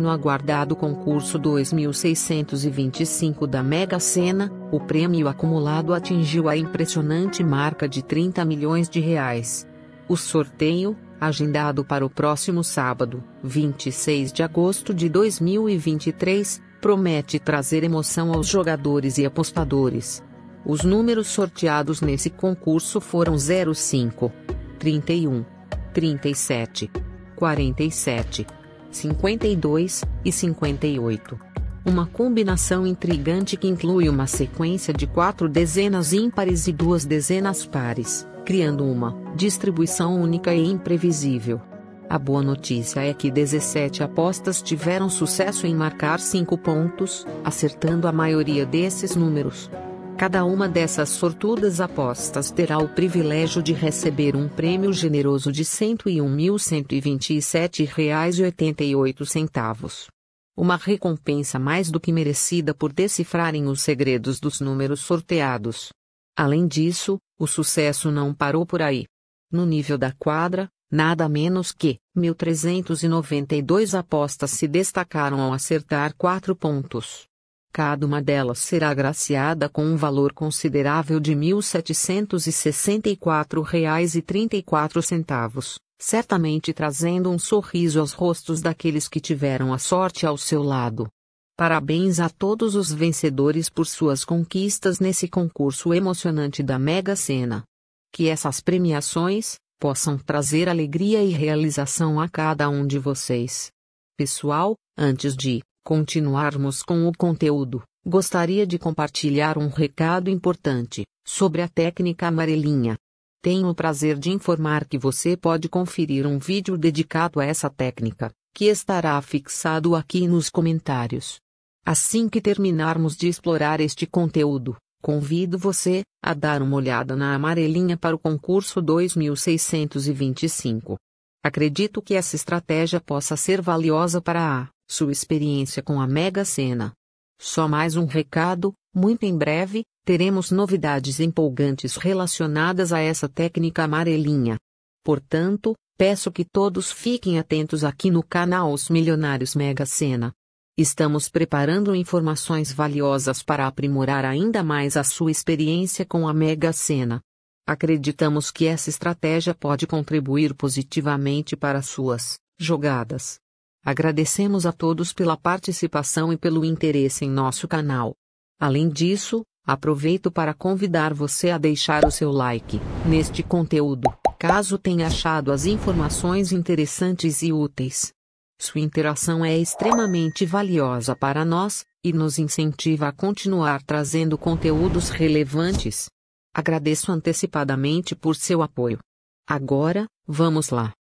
No aguardado concurso 2625 da Mega Sena, o prêmio acumulado atingiu a impressionante marca de 30 milhões de reais. O sorteio, agendado para o próximo sábado, 26 de agosto de 2023, promete trazer emoção aos jogadores e apostadores. Os números sorteados nesse concurso foram 05, 31, 37, 47. 52 e 58. Uma combinação intrigante que inclui uma sequência de quatro dezenas ímpares e duas dezenas pares, criando uma distribuição única e imprevisível. A boa notícia é que 17 apostas tiveram sucesso em marcar cinco pontos, acertando a maioria desses números. Cada uma dessas sortudas apostas terá o privilégio de receber um prêmio generoso de R$ 101.127,88. Uma recompensa mais do que merecida por decifrarem os segredos dos números sorteados. Além disso, o sucesso não parou por aí. No nível da quadra, nada menos que 1.392 apostas se destacaram ao acertar quatro pontos. Cada uma delas será agraciada com um valor considerável de R$ 1.764,34, certamente trazendo um sorriso aos rostos daqueles que tiveram a sorte ao seu lado. Parabéns a todos os vencedores por suas conquistas nesse concurso emocionante da Mega Sena. Que essas premiações possam trazer alegria e realização a cada um de vocês. Pessoal, antes de continuarmos com o conteúdo, gostaria de compartilhar um recado importante sobre a técnica amarelinha. Tenho o prazer de informar que você pode conferir um vídeo dedicado a essa técnica, que estará fixado aqui nos comentários. Assim que terminarmos de explorar este conteúdo, convido você a dar uma olhada na amarelinha para o concurso 2625. Acredito que essa estratégia possa ser valiosa para a sua experiência com a Mega Sena. Só mais um recado: muito em breve, teremos novidades empolgantes relacionadas a essa técnica amarelinha. Portanto, peço que todos fiquem atentos aqui no canal Os Milionários Mega Sena. Estamos preparando informações valiosas para aprimorar ainda mais a sua experiência com a Mega Sena. Acreditamos que essa estratégia pode contribuir positivamente para suas jogadas. Agradecemos a todos pela participação e pelo interesse em nosso canal. Além disso, aproveito para convidar você a deixar o seu like neste conteúdo, caso tenha achado as informações interessantes e úteis. Sua interação é extremamente valiosa para nós e nos incentiva a continuar trazendo conteúdos relevantes. Agradeço antecipadamente por seu apoio. Agora, vamos lá.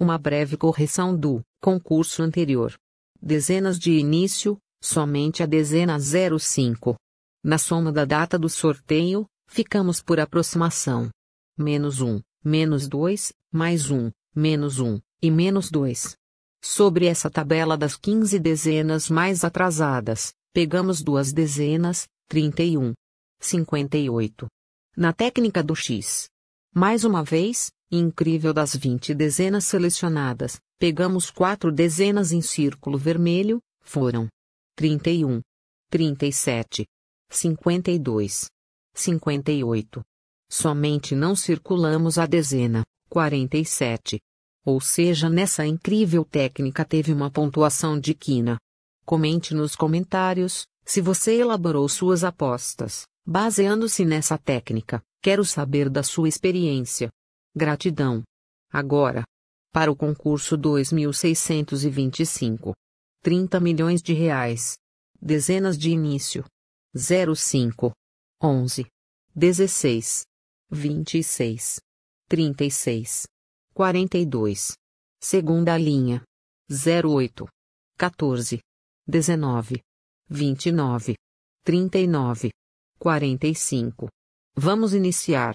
Uma breve correção do concurso anterior. Dezenas de início, somente a dezena 05. Na soma da data do sorteio, ficamos por aproximação. Menos 1, menos 2, mais 1, menos 1, e menos 2. Sobre essa tabela das 15 dezenas mais atrasadas, pegamos duas dezenas, 31. 58. Na técnica do X. Mais uma vez, Incrível das 20 dezenas selecionadas, pegamos quatro dezenas em círculo vermelho, foram 31, 37, 52, 58. Somente não circulamos a dezena, 47. Ou seja, nessa incrível técnica teve uma pontuação de quina. Comente nos comentários se você elaborou suas apostas, baseando-se nessa técnica. Quero saber da sua experiência. Gratidão. Agora. Para o concurso 2625. 30 milhões de reais. Dezenas de início. 05. 11. 16. 26. 36. 42. Segunda linha. 08. 14. 19. 29. 39. 45. Vamos iniciar.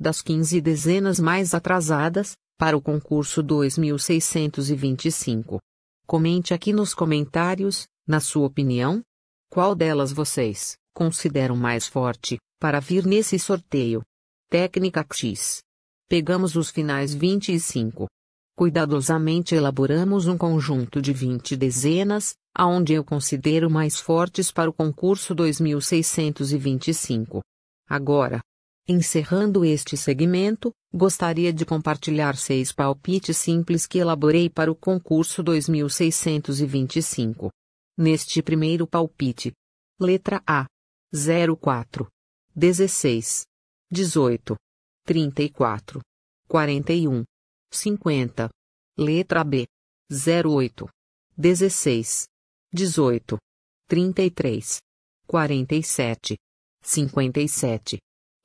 das 15 dezenas mais atrasadas, para o concurso 2625. Comente aqui nos comentários, na sua opinião, qual delas vocês consideram mais forte para vir nesse sorteio. Técnica X. Pegamos os finais 25. Cuidadosamente elaboramos um conjunto de 20 dezenas, aonde eu considero mais fortes para o concurso 2625. Agora, Encerrando este segmento, gostaria de compartilhar seis palpites simples que elaborei para o concurso 2625. Neste primeiro palpite, letra A: 04, 16, 18, 34, 41, 50. Letra B: 08, 16, 18, 33, 47, 57.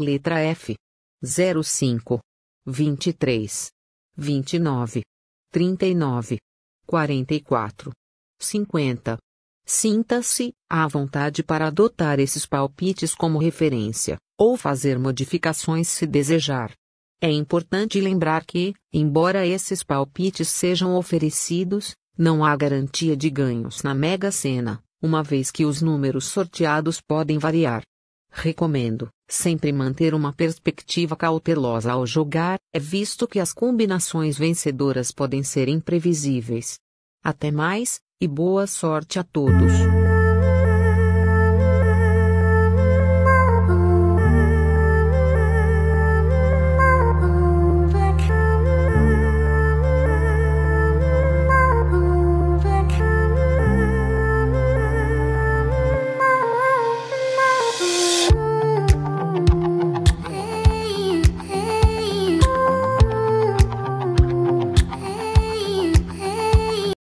Letra F. 05. 23. 29. 39. 44. 50. Sinta-se à vontade para adotar esses palpites como referência, ou fazer modificações se desejar. É importante lembrar que, embora esses palpites sejam oferecidos, não há garantia de ganhos na Mega Sena, uma vez que os números sorteados podem variar. Recomendo sempre manter uma perspectiva cautelosa ao jogar, é visto que as combinações vencedoras podem ser imprevisíveis. Até mais, e boa sorte a todos!